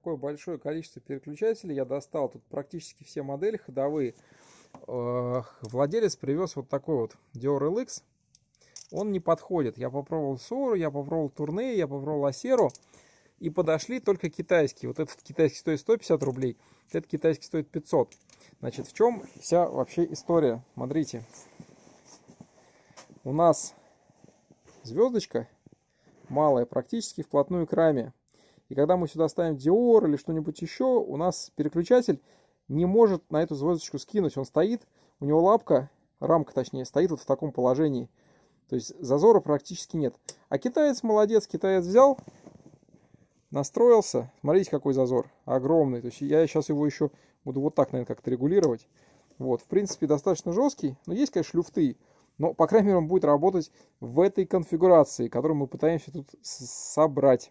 такое большое количество переключателей. Я достал тут практически все модели ходовые. Владелец привез вот такой вот Dior LX. Он не подходит. Я попробовал Сору, я попробовал Турне, я попробовал Асеру. И подошли только китайские. Вот этот китайский стоит 150 рублей, этот китайский стоит 500. Значит, в чем вся вообще история? Смотрите. У нас звездочка малая, практически вплотную к раме. И когда мы сюда ставим Dior или что-нибудь еще, у нас переключатель не может на эту звездочку скинуть. Он стоит, у него лапка, рамка точнее, стоит вот в таком положении. То есть зазора практически нет. А китаец молодец, китаец взял, настроился. Смотрите, какой зазор. Огромный. То есть я сейчас его еще буду вот так, наверное, как-то регулировать. Вот, в принципе, достаточно жесткий. Но ну, есть, конечно, люфты. Но, по крайней мере, он будет работать в этой конфигурации, которую мы пытаемся тут собрать.